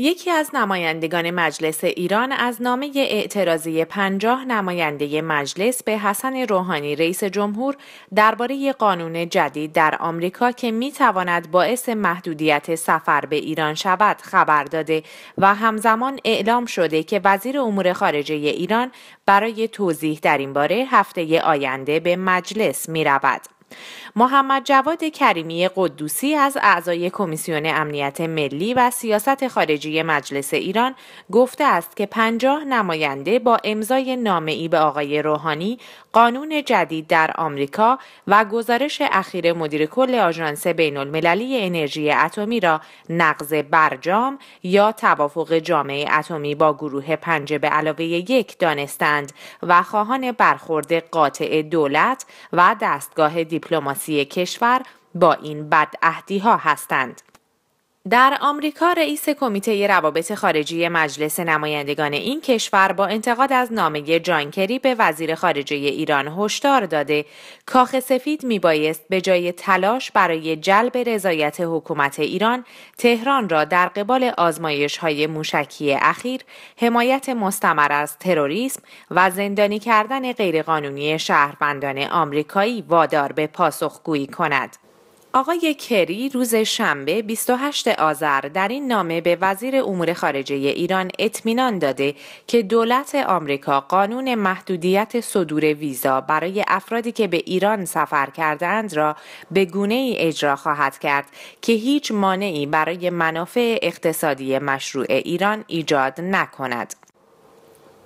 یکی از نمایندگان مجلس ایران از نامه اعتراضی پنجاه نماینده مجلس به حسن روحانی رئیس جمهور درباره قانون جدید در آمریکا که می تواند باعث محدودیت سفر به ایران شود خبر داده و همزمان اعلام شده که وزیر امور خارجه ایران برای توضیح در این باره هفته آینده به مجلس می رود. محمد جواد کریمی قدوسی از اعضای کمیسیون امنیت ملی و سیاست خارجی مجلس ایران گفته است که پنجاه نماینده با امضای نامه‌ای به آقای روحانی قانون جدید در آمریکا و گزارش اخیر مدیر کل آژانس بین المللی انرژی اتمی را نقض برجام یا توافق جامعه اتمی با گروه پنج به علاوه یک دانستند و خواهان برخورد قاطع دولت و دستگاه دیپلماسی کشور با این بدعهدی ها هستند. در آمریکا رئیس کمیته روابط خارجی مجلس نمایندگان این کشور با انتقاد از نامه جانکری به وزیر خارجه ایران هشدار داده کاخ سفید بایست به جای تلاش برای جلب رضایت حکومت ایران تهران را در قبال آزمایش های موشکی اخیر حمایت مستمر از تروریسم و زندانی کردن غیرقانونی شهروندان آمریکایی وادار به پاسخگویی کند آقای کری روز شنبه 28 آذر در این نامه به وزیر امور خارجه ایران اطمینان داده که دولت آمریکا قانون محدودیت صدور ویزا برای افرادی که به ایران سفر کردند را به گونه ای اجرا خواهد کرد که هیچ مانعی برای منافع اقتصادی مشروع ایران ایجاد نکند.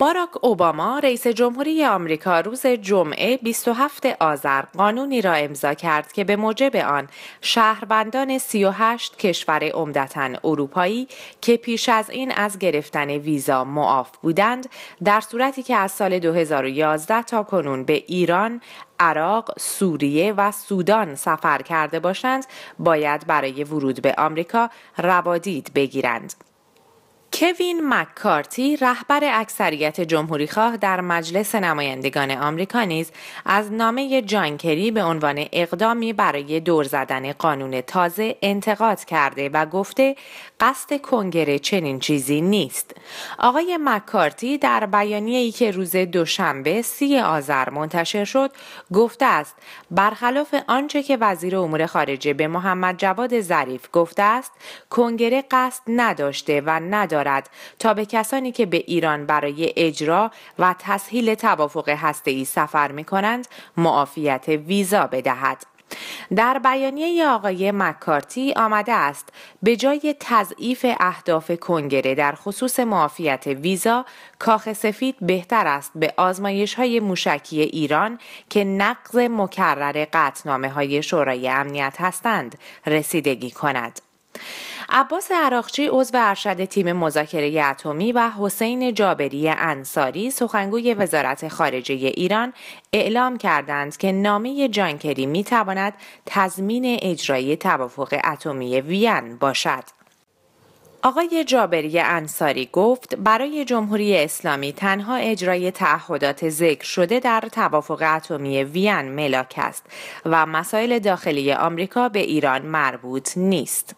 باراک اوباما رئیس جمهوری آمریکا روز جمعه 27 آذر قانونی را امضا کرد که به موجب آن شهروندان 38 کشور عمدتا اروپایی که پیش از این از گرفتن ویزا معاف بودند در صورتی که از سال 2011 تا کنون به ایران عراق، سوریه و سودان سفر کرده باشند باید برای ورود به آمریکا روادید بگیرند. کوین مککارتی رهبر اکثریت جمهوریخواه در مجلس نمایندگان آمریکا نیز از نامه جانکری به عنوان اقدامی برای دور زدن قانون تازه انتقاد کرده و گفته قصد کنگره چنین چیزی نیست. آقای مککارتی در ای که روز دوشنبه سی آذر منتشر شد گفته است برخلاف آنچه که وزیر امور خارجه به محمد جواد ظریف گفته است کنگره قصد نداشته و ندارد دارد تا به کسانی که به ایران برای اجرا و تسهیل توافق هسته‌ای سفر می کنند معافیت ویزا بدهد. در بیانیه آقای مکارتی آمده است به جای تضعیف اهداف کنگره در خصوص معافیت ویزا کاخ سفید بهتر است به آزمایش های موشکی ایران که نقض مکرر قطنامه های شورای امنیت هستند رسیدگی کند. عباس عراقچی عضو ارشد تیم مذاکره اتمی و حسین جابری انصاری سخنگوی وزارت خارجه ایران اعلام کردند که نامه جانکری می تواند تضمین اجرای توافق اتمی وین باشد. آقای جابری انصاری گفت برای جمهوری اسلامی تنها اجرای تعهدات ذکر شده در توافق اتمی وین ملاک است و مسائل داخلی آمریکا به ایران مربوط نیست.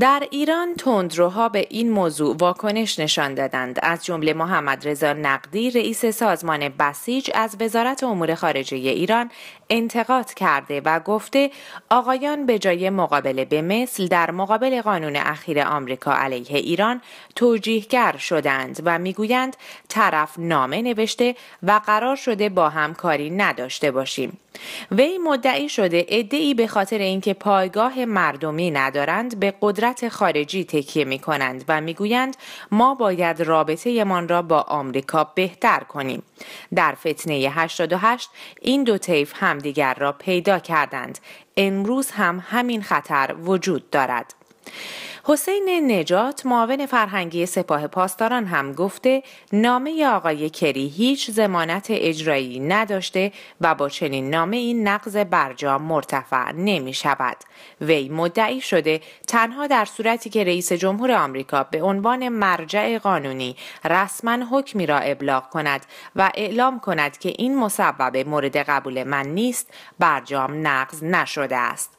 در ایران تندروها به این موضوع واکنش نشان دادند از جمله محمد رضا نقدی رئیس سازمان بسیج از وزارت امور خارجه ایران انتقاد کرده و گفته آقایان به جای مقابله به مثل در مقابل قانون اخیر آمریکا علیه ایران توجیهگر شدند و میگویند طرف نامه نوشته و قرار شده با هم کاری نداشته باشیم وی مدعی شده ادعی به خاطر اینکه پایگاه مردمی ندارند به قدرت خارجی تکیه می کنند و میگویند ما باید رابطه من را با آمریکا بهتر کنیم در فتنه 88 این دو طیف هم دیگر را پیدا کردند امروز هم همین خطر وجود دارد حسین نجات معاون فرهنگی سپاه پاسداران هم گفته نامه آقای کری هیچ زمانت اجرایی نداشته و با چنین نامه این نقض برجام مرتفع نمی شود. وی مدعی شده تنها در صورتی که رئیس جمهور آمریکا به عنوان مرجع قانونی رسما حکمی را ابلاغ کند و اعلام کند که این مصوبه مورد قبول من نیست برجام نقض نشده است.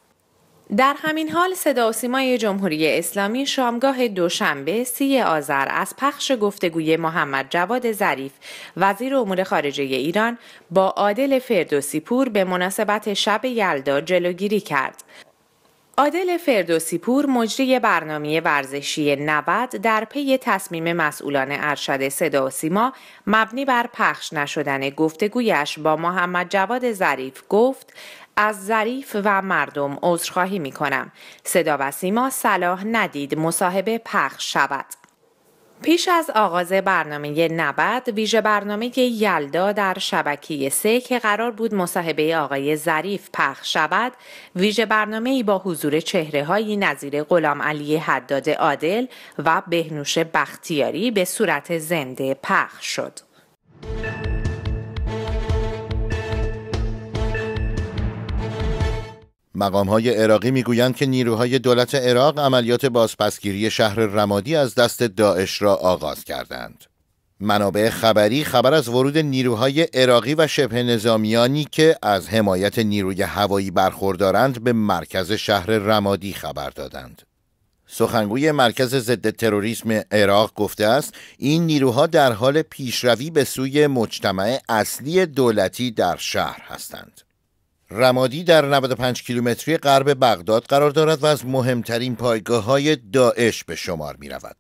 در همین حال صدا و سیمای جمهوری اسلامی شامگاه دوشنبه سی آذر از پخش گفتگوی محمد جواد ظریف وزیر امور خارجه ایران با عادل فردوسی پور به مناسبت شب یلدا جلوگیری کرد. عادل فردوسی پور مجری برنامه ورزشی 90 در پی تصمیم مسئولان ارشد صدا و سیما مبنی بر پخش نشدن گفتگویش با محمد جواد ظریف گفت از ظریف و مردم عذرخواهی می کنم. صدا و سیما صلاح ندید مصاحبه پخش شود. پیش از آغاز برنامه نبد ویژه برنامه یلدا در شبکه سه که قرار بود مصاحبه آقای ظریف پخش شود ویژه برنامه با حضور چهره هایی نظیر غلام علی حداد عادل و بهنوش بختیاری به صورت زنده پخش شد. مقام های عراقی میگویند که نیروهای دولت عراق عملیات بازپسگیری شهر رمادی از دست داعش را آغاز کردند. منابع خبری خبر از ورود نیروهای عراقی و شبه نظامیانی که از حمایت نیروی هوایی برخوردارند به مرکز شهر رمادی خبر دادند. سخنگوی مرکز ضد تروریسم عراق گفته است این نیروها در حال پیشروی به سوی مجتمع اصلی دولتی در شهر هستند. رمادی در 95 کیلومتری غرب بغداد قرار دارد و از مهمترین پایگاه های داعش به شمار می رود.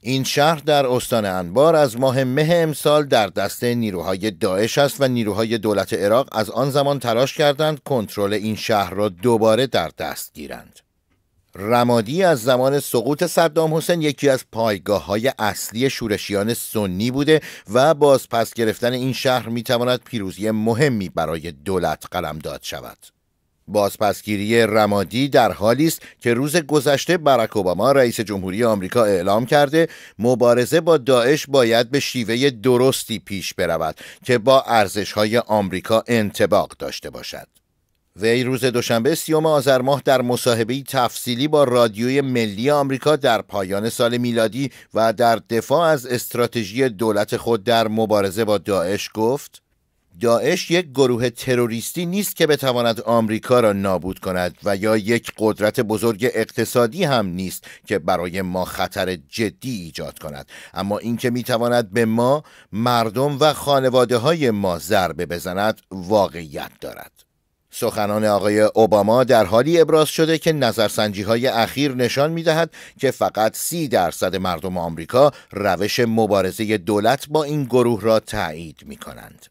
این شهر در استان انبار از ماه مه امسال در دست نیروهای داعش است و نیروهای دولت عراق از آن زمان تلاش کردند کنترل این شهر را دوباره در دست گیرند. رمادی از زمان سقوط صدام حسین یکی از پایگاه های اصلی شورشیان سنی بوده و بازپس گرفتن این شهر میتواند پیروزی مهمی برای دولت قلمداد شود. بازپسگیری رمادی در حالی است که روز گذشته برک اوباما رئیس جمهوری آمریکا اعلام کرده مبارزه با داعش باید به شیوه درستی پیش برود که با های آمریکا انطباق داشته باشد. وی روز دوشنبه سیوم آذر ماه در مصاحبه تفصیلی با رادیوی ملی آمریکا در پایان سال میلادی و در دفاع از استراتژی دولت خود در مبارزه با داعش گفت داعش یک گروه تروریستی نیست که بتواند آمریکا را نابود کند و یا یک قدرت بزرگ اقتصادی هم نیست که برای ما خطر جدی ایجاد کند اما اینکه میتواند به ما مردم و خانواده های ما ضربه بزند واقعیت دارد سخنان آقای اوباما در حالی ابراز شده که نظرسنجی های اخیر نشان می دهد که فقط سی درصد مردم آمریکا روش مبارزه دولت با این گروه را تایید می کنند.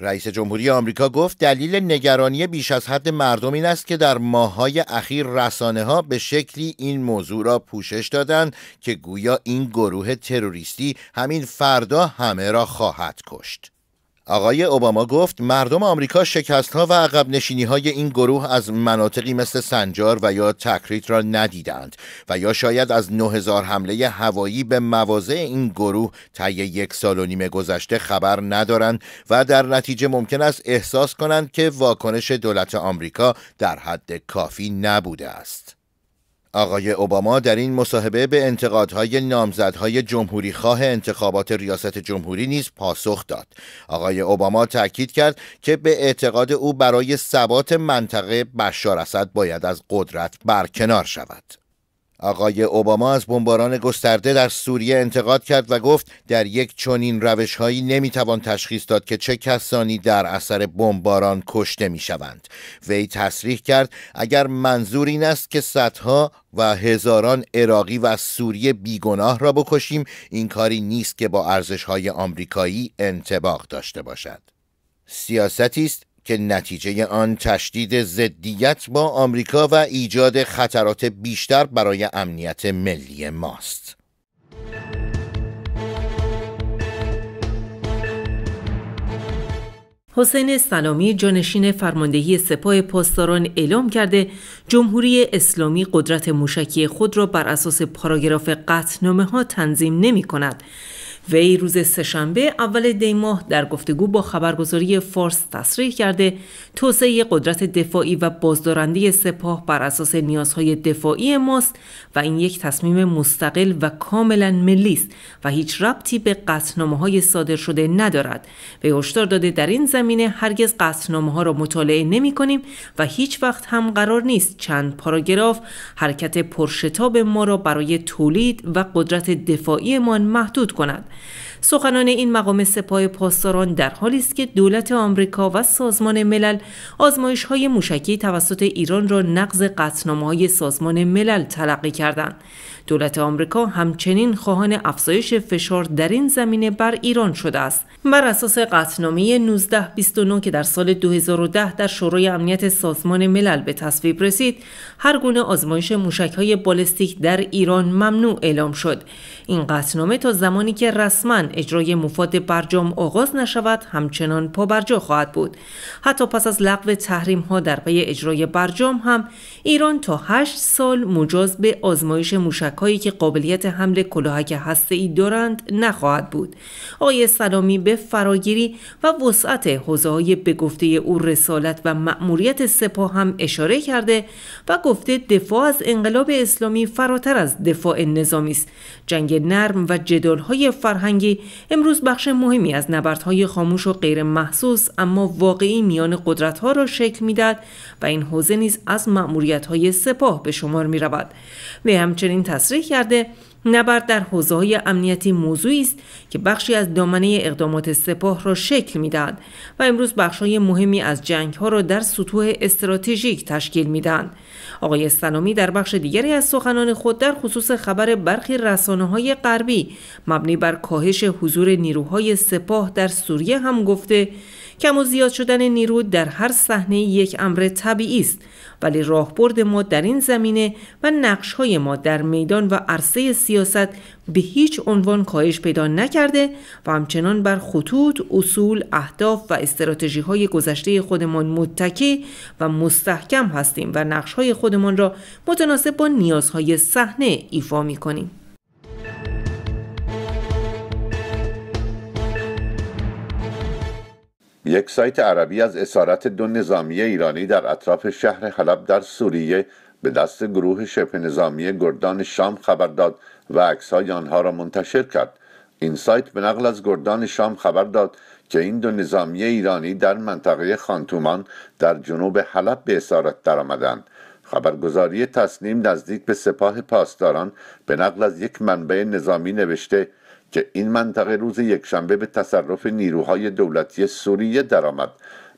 رئیس جمهوری آمریکا گفت دلیل نگرانی بیش از حد مردم این است که در ماهای اخیر رسانه ها به شکلی این موضوع را پوشش دادند که گویا این گروه تروریستی همین فردا همه را خواهد کشت. آقای اوباما گفت مردم آمریکا شکست ها و عقب نشینی های این گروه از مناطقی مثل سنجار و یا تکریت را ندیدند و یا شاید از 9000 حمله هوایی به مواضع این گروه طی یک سال و نیم گذشته خبر ندارند و در نتیجه ممکن است احساس کنند که واکنش دولت آمریکا در حد کافی نبوده است. آقای اوباما در این مصاحبه به انتقادهای نامزدهای جمهوری خواه انتخابات ریاست جمهوری نیز پاسخ داد. آقای اوباما تاکید کرد که به اعتقاد او برای ثبات منطقه بشار اسد باید از قدرت برکنار شود. آقای اوباما از بمباران گسترده در سوریه انتقاد کرد و گفت در یک چنین روشهایی نمیتوان تشخیص داد که چه کسانی در اثر بمباران کشته میشوند وی تصریح کرد اگر منظور این است که صدها و هزاران عراقی و سوریه بیگناه را بکشیم این کاری نیست که با ارزشهای آمریکایی انتباق داشته باشد سیاستی است که نتیجه آن تشدید ضدیت با آمریکا و ایجاد خطرات بیشتر برای امنیت ملی ماست. حسین سلامی جانشین فرماندهی سپاه پاسداران اعلام کرده جمهوری اسلامی قدرت موشکی خود را بر اساس پاراگراف قطعنامه ها تنظیم نمی کند وی روز سهشنبه اول دی ماه در گفتگو با خبرگزاری فارس تصریح کرده توسعه قدرت دفاعی و بازدارنده سپاه بر اساس نیازهای دفاعی ماست و این یک تصمیم مستقل و کاملا ملی است و هیچ ربطی به قطعنامه های صادر شده ندارد وی هشدار داده در این زمینه هرگز قطعنامه ها را مطالعه نمی کنیم و هیچ وقت هم قرار نیست چند پاراگراف حرکت پرشتاب ما را برای تولید و قدرت دفاعیمان محدود کند سخنان این مقام سپاه پاسداران در حالی است که دولت آمریکا و سازمان ملل آزمایش های موشکی توسط ایران را نقض قطنامه های سازمان ملل تلقی کردند دولت آمریکا همچنین خواهان افزایش فشار در این زمینه بر ایران شده است بر اساس قطعنامه 1929 که در سال 2010 در شورای امنیت سازمان ملل به تصویب رسید هر گونه آزمایش های بالستیک در ایران ممنوع اعلام شد این قطعنامه تا زمانی که رسما اجرای مفاد برجام آغاز نشود همچنان پابرجا خواهد بود حتی پس از لغو تحریم ها در پی اجرای برجام هم ایران تا 8 سال مجاز به آزمایش موشک هایی که قابلیت حمل کلاهک ای دارند نخواهد بود آقای سلامی به فراگیری و وسعت حوزه های به گفته او رسالت و مأموریت سپاه هم اشاره کرده و گفته دفاع از انقلاب اسلامی فراتر از دفاع نظامی است جنگ نرم و جدال های فرهنگی امروز بخش مهمی از نبردهای خاموش و غیر محسوس اما واقعی میان قدرت ها را شکل میدهد و این حوزه نیز از مأموریت های سپاه به شمار می رود به همچنین تصریح کرده نبرد در حوزه امنیتی موضوعی است که بخشی از دامنه اقدامات سپاه را شکل میدهد و امروز بخش های مهمی از جنگ ها را در سطوح استراتژیک تشکیل میدهند آقای سلامی در بخش دیگری از سخنان خود در خصوص خبر برخی رسانه های غربی مبنی بر کاهش حضور نیروهای سپاه در سوریه هم گفته کم و زیاد شدن نیرو در هر صحنه یک امر طبیعی است ولی راهبرد ما در این زمینه و نقش های ما در میدان و عرصه سیاست به هیچ عنوان کاهش پیدا نکرده و همچنان بر خطوط، اصول، اهداف و استراتژی های گذشته خودمان متکی و مستحکم هستیم و نقش های خودمان را متناسب با نیازهای صحنه ایفا می کنیم. یک سایت عربی از اسارت دو نظامی ایرانی در اطراف شهر حلب در سوریه به دست گروه شبه نظامی گردان شام خبر داد و عکسهای آنها را منتشر کرد این سایت به نقل از گردان شام خبر داد که این دو نظامی ایرانی در منطقه خانتومان در جنوب حلب به اسارت درآمدند خبرگزاری تصنیم نزدیک به سپاه پاسداران به نقل از یک منبع نظامی نوشته که این منطقه روز یکشنبه به تصرف نیروهای دولتی سوریه درآمد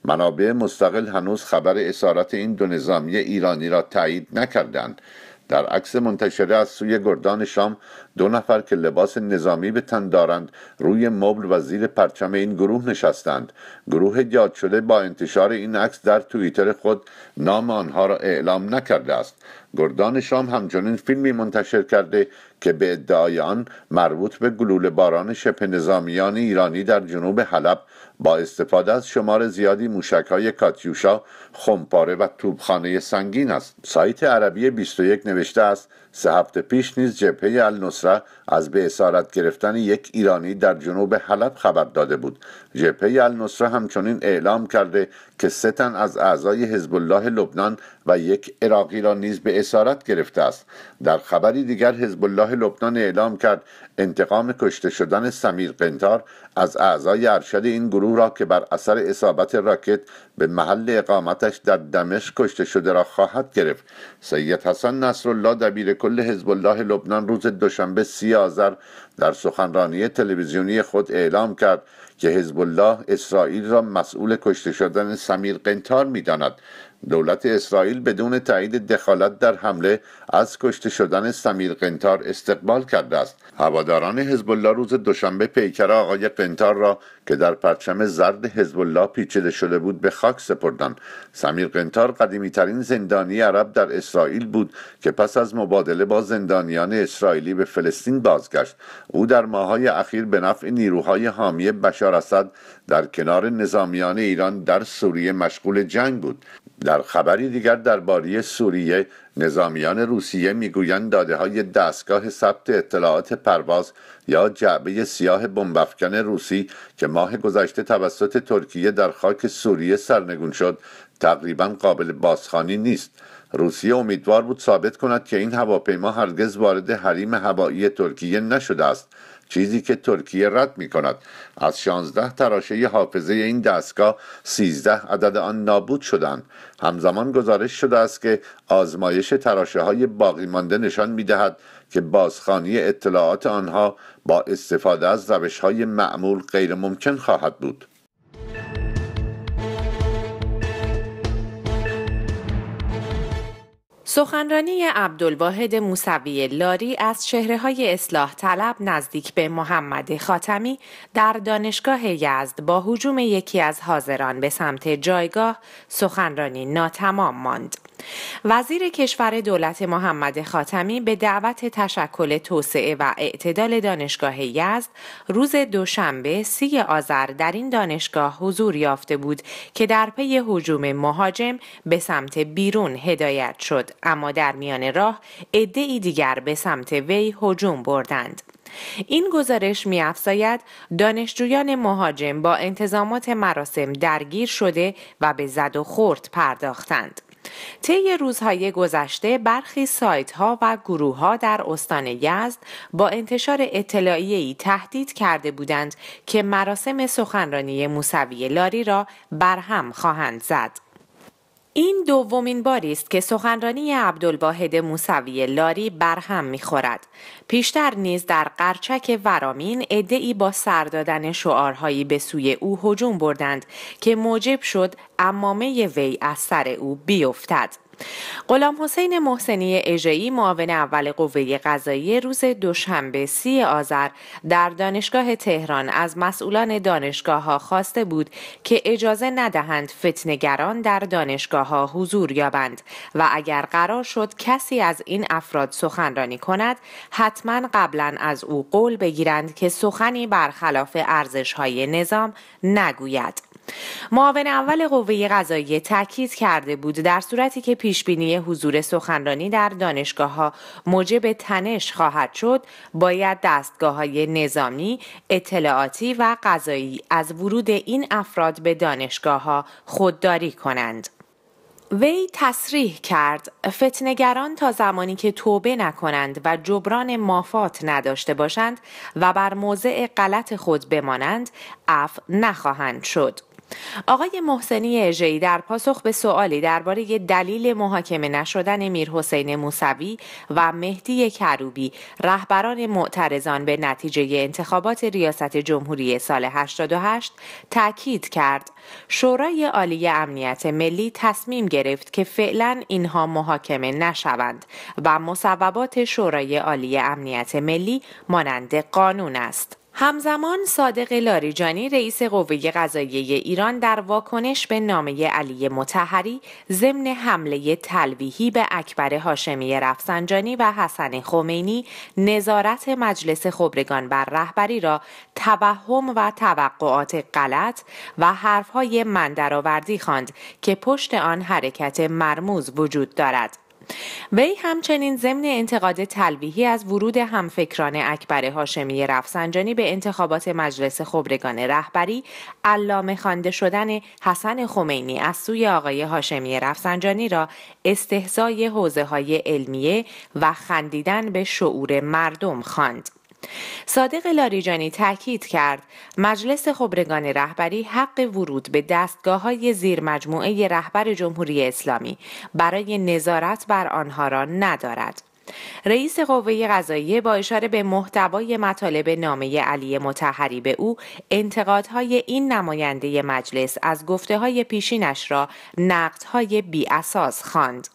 منابع مستقل هنوز خبر اسارت این دو نظامی ایرانی را تایید نکردند در عکس منتشره از سوی گردان شام دو نفر که لباس نظامی به تن دارند روی مبل و زیر پرچم این گروه نشستند گروه یاد شده با انتشار این عکس در توییتر خود نام آنها را اعلام نکرده است گردان شام همچنین فیلمی منتشر کرده که به ادعای آن مربوط به گلوله باران شبه نظامیان ایرانی در جنوب حلب با استفاده از شمار زیادی موشک های کاتیوشا، خمپاره و توبخانه سنگین است. سایت عربی 21 نوشته است سه هفته پیش نیز جبهه النصره از به اسارت گرفتن یک ایرانی در جنوب حلب خبر داده بود جبهه النصره همچنین اعلام کرده که سه تن از اعضای حزب الله لبنان و یک عراقی را نیز به اسارت گرفته است در خبری دیگر حزب الله لبنان اعلام کرد انتقام کشته شدن سمیر قنتار از اعضای ارشد این گروه را که بر اثر اصابت راکت به محل اقامتش در دمشق کشته شده را خواهد گرفت سید حسن نصرالله دبیر کل حزب الله لبنان روز دوشنبه سی آذر در سخنرانی تلویزیونی خود اعلام کرد که حزب الله اسرائیل را مسئول کشته شدن سمیر قنتار میداند دولت اسرائیل بدون تایید دخالت در حمله از کشته شدن سمیر قنتار استقبال کرده است هواداران حزب الله روز دوشنبه پیکر آقای قنتار را که در پرچم زرد حزب الله پیچیده شده بود به خاک سپردند سمیر قنتار قدیمی ترین زندانی عرب در اسرائیل بود که پس از مبادله با زندانیان اسرائیلی به فلسطین بازگشت او در ماهای اخیر به نفع نیروهای حامی بشار اسد در کنار نظامیان ایران در سوریه مشغول جنگ بود در خبری دیگر درباره سوریه نظامیان روسیه میگویند داده های دستگاه ثبت اطلاعات پرواز یا جعبه سیاه بمبافکن روسی که ماه گذشته توسط ترکیه در خاک سوریه سرنگون شد تقریبا قابل بازخوانی نیست روسیه امیدوار بود ثابت کند که این هواپیما هرگز وارد حریم هوایی ترکیه نشده است چیزی که ترکیه رد می کند از 16 تراشه حافظه این دستگاه 13 عدد آن نابود شدند همزمان گزارش شده است که آزمایش تراشه های باقی مانده نشان می دهد که بازخانی اطلاعات آنها با استفاده از روش های معمول غیر ممکن خواهد بود سخنرانی عبدالواحد موسوی لاری از شهرهای های اصلاح طلب نزدیک به محمد خاتمی در دانشگاه یزد با حجوم یکی از حاضران به سمت جایگاه سخنرانی ناتمام ماند. وزیر کشور دولت محمد خاتمی به دعوت تشکل توسعه و اعتدال دانشگاه یزد روز دوشنبه سی آذر در این دانشگاه حضور یافته بود که در پی حجوم مهاجم به سمت بیرون هدایت شد اما در میان راه ای دیگر به سمت وی حجوم بردند این گزارش میافزاید دانشجویان مهاجم با انتظامات مراسم درگیر شده و به زد و خورد پرداختند طی روزهای گذشته برخی سایت ها و گروه ها در استان یزد با انتشار اطلاعیه‌ای تهدید کرده بودند که مراسم سخنرانی موسوی لاری را برهم خواهند زد. این دومین باری است که سخنرانی عبدالواحد موسوی لاری برهم میخورد پیشتر نیز در قرچک ورامین عدهای با سر دادن شعارهایی به سوی او هجوم بردند که موجب شد امامه وی از سر او بیفتد غلام حسین محسنی اژه‌ای معاون اول قوه قضایی روز دوشنبه سی آذر در دانشگاه تهران از مسئولان دانشگاه ها خواسته بود که اجازه ندهند فتنگران در دانشگاه ها حضور یابند و اگر قرار شد کسی از این افراد سخنرانی کند حتما قبلا از او قول بگیرند که سخنی برخلاف ارزش های نظام نگوید معاون اول قوه قضایی تاکید کرده بود در صورتی که پیش بینی حضور سخنرانی در دانشگاه ها موجب تنش خواهد شد باید دستگاه های نظامی اطلاعاتی و قضایی از ورود این افراد به دانشگاه ها خودداری کنند وی تصریح کرد فتنگران تا زمانی که توبه نکنند و جبران مافات نداشته باشند و بر موضع غلط خود بمانند اف نخواهند شد آقای محسنی اژه‌ای در پاسخ به سؤالی درباره دلیل محاکمه نشدن حسین موسوی و مهدی کروبی رهبران معترضان به نتیجه انتخابات ریاست جمهوری سال 88 تاکید کرد شورای عالی امنیت ملی تصمیم گرفت که فعلا اینها محاکمه نشوند و مصوبات شورای عالی امنیت ملی مانند قانون است همزمان صادق لاریجانی رئیس قوه قضاییه ایران در واکنش به نامه علی متحری ضمن حمله تلویحی به اکبر هاشمی رفسنجانی و حسن خمینی نظارت مجلس خبرگان بر رهبری را توهم و توقعات غلط و حرفهای مندرآوردی خواند که پشت آن حرکت مرموز وجود دارد وی همچنین ضمن انتقاد تلویحی از ورود همفکران اکبر هاشمی رفسنجانی به انتخابات مجلس خبرگان رهبری علامه خوانده شدن حسن خمینی از سوی آقای هاشمی رفسنجانی را استحضای حوزه های علمیه و خندیدن به شعور مردم خواند. صادق لاریجانی تاکید کرد مجلس خبرگان رهبری حق ورود به دستگاه های زیر مجموعه رهبر جمهوری اسلامی برای نظارت بر آنها را ندارد. رئیس قوه قضاییه با اشاره به محتوای مطالب نامه علی متحری به او انتقادهای این نماینده مجلس از گفته های پیشینش را نقدهای بی اساس خواند.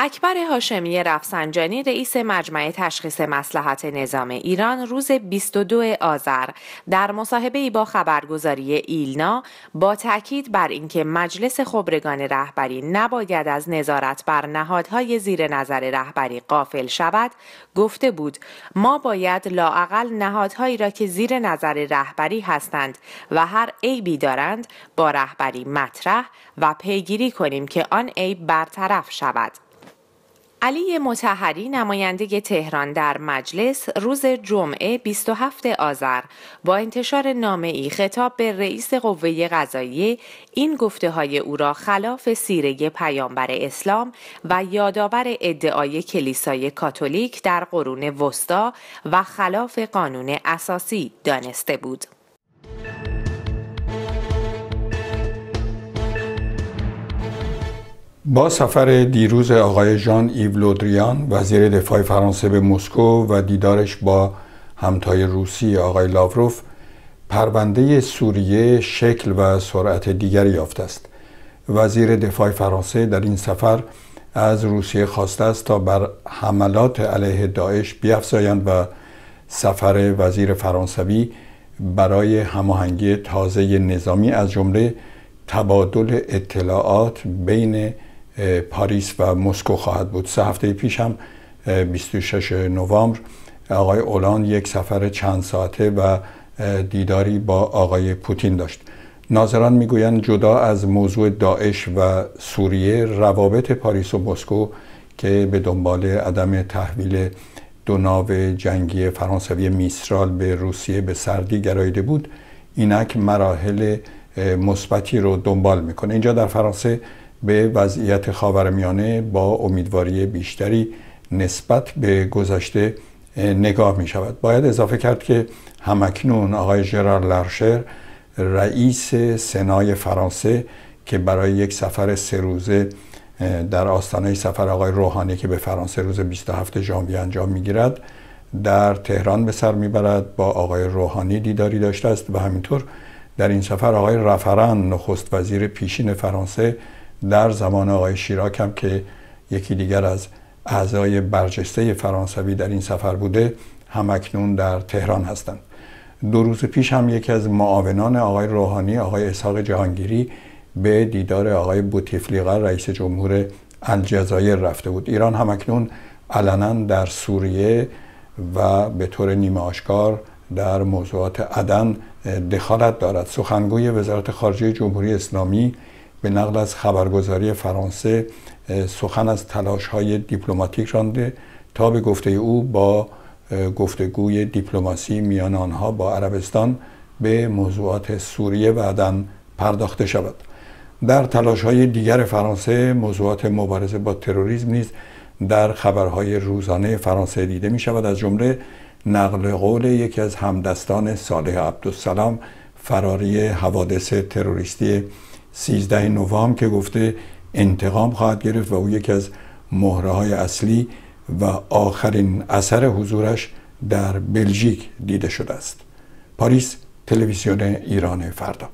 اکبر هاشمی رفسنجانی رئیس مجمع تشخیص مسلحت نظام ایران روز 22 آذر در مصاحبه ای با خبرگزاری ایلنا با تاکید بر اینکه مجلس خبرگان رهبری نباید از نظارت بر نهادهای زیر نظر رهبری قافل شود گفته بود ما باید لاعقل نهادهایی را که زیر نظر رهبری هستند و هر عیبی دارند با رهبری مطرح و پیگیری کنیم که آن عیب برطرف شود علی متحری نماینده تهران در مجلس روز جمعه 27 آذر با انتشار نامه ای خطاب به رئیس قوه قضاییه این گفته های او را خلاف سیره پیامبر اسلام و یادآور ادعای کلیسای کاتولیک در قرون وسطا و خلاف قانون اساسی دانسته بود. با سفر دیروز آقای ژان ایو لودریان وزیر دفاع فرانسه به مسکو و دیدارش با همتای روسی آقای لاوروف پرونده سوریه شکل و سرعت دیگری یافته است وزیر دفاع فرانسه در این سفر از روسیه خواسته است تا بر حملات علیه داعش بیافزایند و سفر وزیر فرانسوی برای هماهنگی تازه نظامی از جمله تبادل اطلاعات بین پاریس و مسکو خواهد بود سه هفته پیش هم 26 نوامبر آقای اولان یک سفر چند ساعته و دیداری با آقای پوتین داشت ناظران میگویند جدا از موضوع داعش و سوریه روابط پاریس و مسکو که به دنبال عدم تحویل دو ناو جنگی فرانسوی میسرال به روسیه به سردی گراییده بود اینک مراحل مثبتی رو دنبال میکنه اینجا در فرانسه به وضعیت خاورمیانه با امیدواری بیشتری نسبت به گذشته نگاه می شود باید اضافه کرد که همکنون آقای جرار لارشر رئیس سنای فرانسه که برای یک سفر سه روزه در آستانه سفر آقای روحانی که به فرانسه روز 27 ژانویه انجام گیرد در تهران به سر میبرد با آقای روحانی دیداری داشته است و همینطور در این سفر آقای رفران نخست وزیر پیشین فرانسه در زمان آقای شیراک هم که یکی دیگر از اعضای برجسته فرانسوی در این سفر بوده همکنون در تهران هستند دو روز پیش هم یکی از معاونان آقای روحانی آقای اسحاق جهانگیری به دیدار آقای بوتیفلیقه رئیس جمهور الجزایر رفته بود ایران همکنون علنا در سوریه و به طور نیمه آشکار در موضوعات عدن دخالت دارد سخنگوی وزارت خارجه جمهوری اسلامی به نقل از خبرگزاری فرانسه سخن از تلاش های دیپلماتیک رانده تا به گفته او با گفتگوی دیپلماسی میان آنها با عربستان به موضوعات سوریه بعدا پرداخته شود در تلاش های دیگر فرانسه موضوعات مبارزه با تروریسم نیز در خبرهای روزانه فرانسه دیده می شود از جمله نقل قول یکی از همدستان صالح عبدالسلام فراری حوادث تروریستی 13 نوامبر که گفته انتقام خواهد گرفت و او یکی از مهره های اصلی و آخرین اثر حضورش در بلژیک دیده شده است پاریس تلویزیون ایران فردا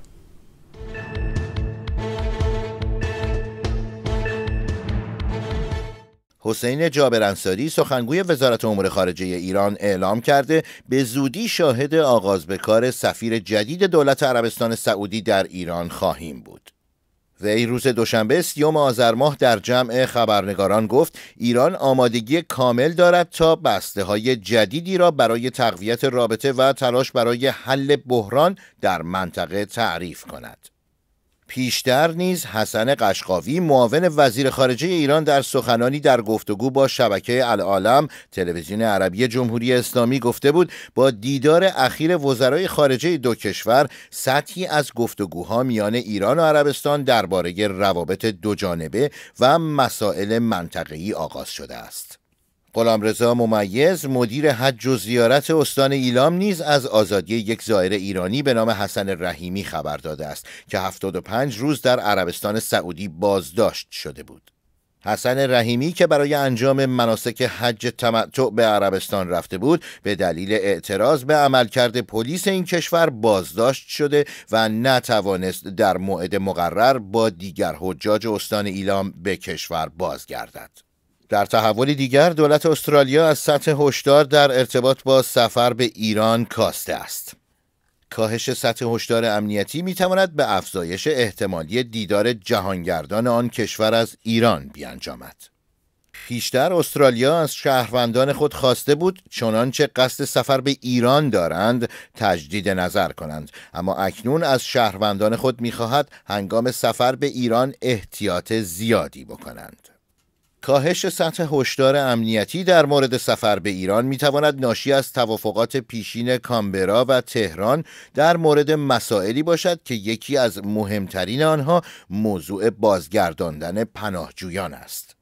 حسین جابرانصاری سخنگوی وزارت امور خارجه ایران اعلام کرده به زودی شاهد آغاز به کار سفیر جدید دولت عربستان سعودی در ایران خواهیم بود. وی روز دوشنبه سیوم آذر ماه در جمع خبرنگاران گفت ایران آمادگی کامل دارد تا بسته های جدیدی را برای تقویت رابطه و تلاش برای حل بحران در منطقه تعریف کند. پیشتر نیز حسن قشقاوی معاون وزیر خارجه ایران در سخنانی در گفتگو با شبکه العالم تلویزیون عربی جمهوری اسلامی گفته بود با دیدار اخیر وزرای خارجه دو کشور سطحی از گفتگوها میان ایران و عربستان درباره روابط دوجانبه و مسائل منطقه‌ای آغاز شده است. غلامرضا ممیز مدیر حج و زیارت استان ایلام نیز از آزادی یک زائر ایرانی به نام حسن رحیمی خبر داده است که 75 روز در عربستان سعودی بازداشت شده بود. حسن رحیمی که برای انجام مناسک حج تمتع به عربستان رفته بود به دلیل اعتراض به عملکرد پلیس این کشور بازداشت شده و نتوانست در موعد مقرر با دیگر حجاج استان ایلام به کشور بازگردد در تحول دیگر دولت استرالیا از سطح هشدار در ارتباط با سفر به ایران کاسته است. کاهش سطح هشدار امنیتی می تواند به افزایش احتمالی دیدار جهانگردان آن کشور از ایران بیانجامد. پیشتر استرالیا از شهروندان خود خواسته بود چنانچه قصد سفر به ایران دارند تجدید نظر کنند اما اکنون از شهروندان خود میخواهد هنگام سفر به ایران احتیاط زیادی بکنند کاهش سطح هشدار امنیتی در مورد سفر به ایران می تواند ناشی از توافقات پیشین کامبرا و تهران در مورد مسائلی باشد که یکی از مهمترین آنها موضوع بازگرداندن پناهجویان است.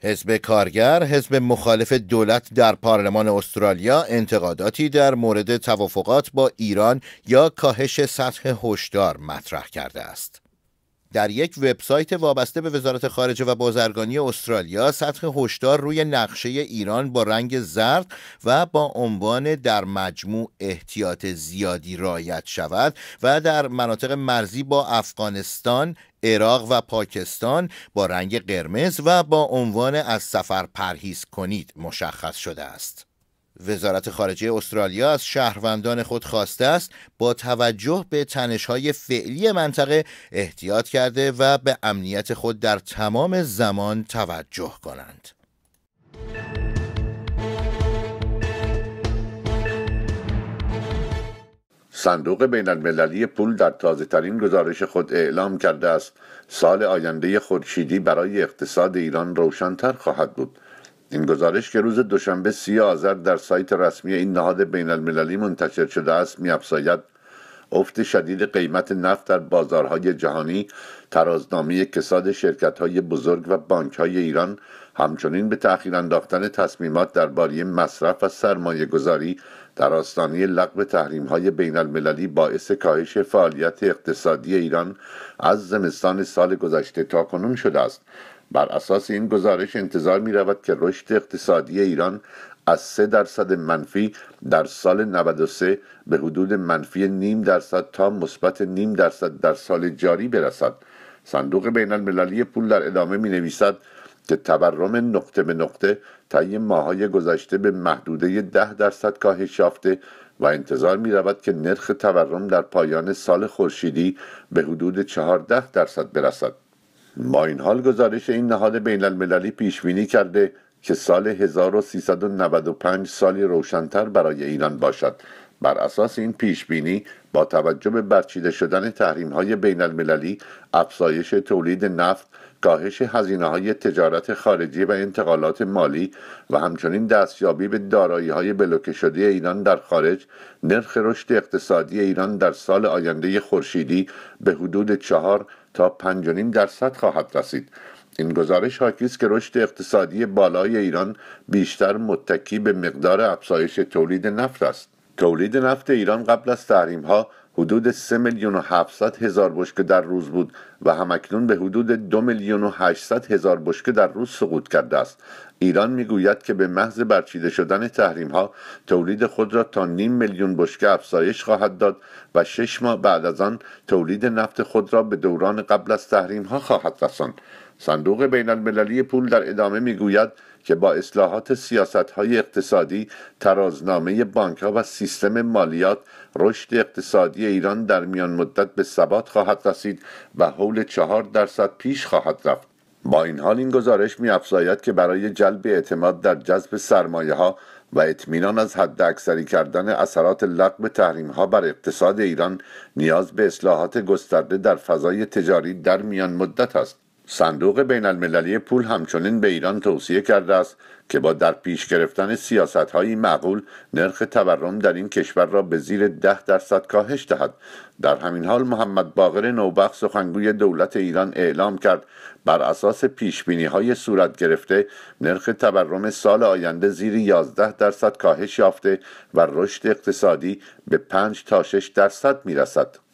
حزب کارگر، حزب مخالف دولت در پارلمان استرالیا انتقاداتی در مورد توافقات با ایران یا کاهش سطح هشدار مطرح کرده است. در یک وبسایت وابسته به وزارت خارجه و بازرگانی استرالیا سطح هشدار روی نقشه ایران با رنگ زرد و با عنوان در مجموع احتیاط زیادی رایت شود و در مناطق مرزی با افغانستان عراق و پاکستان با رنگ قرمز و با عنوان از سفر پرهیز کنید مشخص شده است. وزارت خارجه استرالیا از شهروندان خود خواسته است با توجه به تنش‌های فعلی منطقه احتیاط کرده و به امنیت خود در تمام زمان توجه کنند. صندوق بین المللی پول در تازه ترین گزارش خود اعلام کرده است سال آینده خورشیدی برای اقتصاد ایران روشنتر خواهد بود این گزارش که روز دوشنبه سی آذر در سایت رسمی این نهاد بین المللی منتشر شده است میافزاید افت شدید قیمت نفت در بازارهای جهانی ترازنامه کساد شرکتهای بزرگ و بانکهای ایران همچنین به تأخیر انداختن تصمیمات درباره مصرف و سرمایه گذاری در آستانه لغو تحریمهای بین المللی باعث کاهش فعالیت اقتصادی ایران از زمستان سال گذشته تا کنون شده است بر اساس این گزارش انتظار می رود که رشد اقتصادی ایران از 3 درصد منفی در سال 93 به حدود منفی نیم درصد تا مثبت نیم درصد در سال جاری برسد صندوق بین المللی پول در ادامه می نویسد که تورم نقطه به نقطه طی ماهای گذشته به محدوده 10 درصد کاهش یافته و انتظار می رود که نرخ تورم در پایان سال خورشیدی به حدود 14 درصد برسد با این حال گزارش این نهاد بین المللی پیش بینی کرده که سال 1395 سالی روشنتر برای ایران باشد بر اساس این پیش بینی با توجه به برچیده شدن تحریم های بین المللی افزایش تولید نفت کاهش هزینه های تجارت خارجی و انتقالات مالی و همچنین دستیابی به دارایی های بلوکه شده ایران در خارج نرخ رشد اقتصادی ایران در سال آینده خورشیدی به حدود چهار تا 5.5 درصد خواهد رسید این گزارش حاکی است که رشد اقتصادی بالای ایران بیشتر متکی به مقدار افزایش تولید نفت است تولید نفت ایران قبل از تحریم ها حدود 3 میلیون و 700 هزار بشکه در روز بود و همکنون به حدود 2 میلیون و 800 هزار بشکه در روز سقوط کرده است ایران میگوید که به محض برچیده شدن تحریم ها تولید خود را تا نیم میلیون بشکه افزایش خواهد داد و شش ماه بعد از آن تولید نفت خود را به دوران قبل از تحریم ها خواهد رساند صندوق بین المللی پول در ادامه میگوید که با اصلاحات سیاست های اقتصادی ترازنامه بانک ها و سیستم مالیات رشد اقتصادی ایران در میان مدت به ثبات خواهد رسید و حول چهار درصد پیش خواهد رفت با این حال این گزارش میافزاید که برای جلب اعتماد در جذب سرمایه ها و اطمینان از حد اکثری کردن اثرات لغو تحریم ها بر اقتصاد ایران نیاز به اصلاحات گسترده در فضای تجاری در میان مدت است صندوق بین المللی پول همچنین به ایران توصیه کرده است که با در پیش گرفتن سیاست های معقول نرخ تورم در این کشور را به زیر ده درصد کاهش دهد در همین حال محمد باقر نوبخ سخنگوی دولت ایران اعلام کرد بر اساس پیش بینی های صورت گرفته نرخ تورم سال آینده زیر 11 درصد کاهش یافته و رشد اقتصادی به 5 تا 6 درصد میرسد